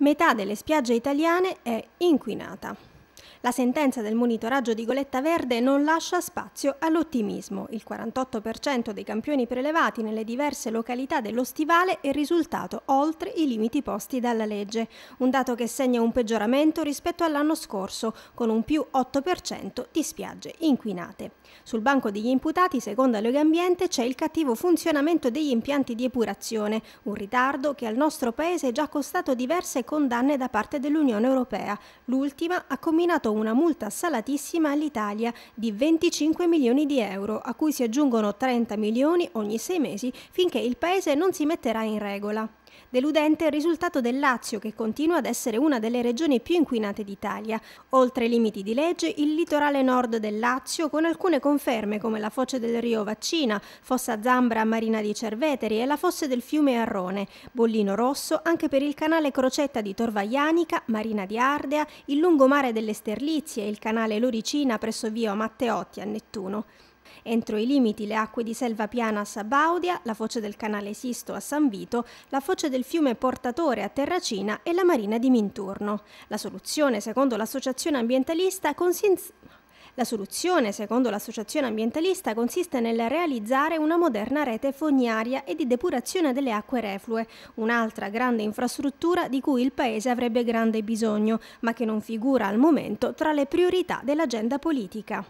metà delle spiagge italiane è inquinata. La sentenza del monitoraggio di Goletta Verde non lascia spazio all'ottimismo. Il 48% dei campioni prelevati nelle diverse località dello stivale è risultato oltre i limiti posti dalla legge, un dato che segna un peggioramento rispetto all'anno scorso, con un più 8% di spiagge inquinate. Sul banco degli imputati, secondo Legambiente, c'è il cattivo funzionamento degli impianti di epurazione, un ritardo che al nostro paese è già costato diverse condanne da parte dell'Unione Europea. L'ultima ha combinato applicato una multa salatissima all'Italia di 25 milioni di euro, a cui si aggiungono 30 milioni ogni sei mesi finché il paese non si metterà in regola. Deludente il risultato del Lazio, che continua ad essere una delle regioni più inquinate d'Italia. Oltre i limiti di legge, il litorale nord del Lazio, con alcune conferme come la foce del Rio Vaccina, Fossa Zambra a Marina di Cerveteri e la fosse del fiume Arrone, bollino rosso anche per il canale Crocetta di Torvaianica, Marina di Ardea, il lungomare dell'Esternino Berlizzi e il canale Loricina presso via Matteotti a Nettuno. Entro i limiti le acque di Selva Piana a Sabaudia, la foce del canale Sisto a San Vito, la foce del fiume Portatore a Terracina e la marina di Minturno. La soluzione, secondo l'associazione ambientalista, consiste la soluzione, secondo l'associazione ambientalista, consiste nel realizzare una moderna rete fognaria e di depurazione delle acque reflue, un'altra grande infrastruttura di cui il Paese avrebbe grande bisogno, ma che non figura al momento tra le priorità dell'agenda politica.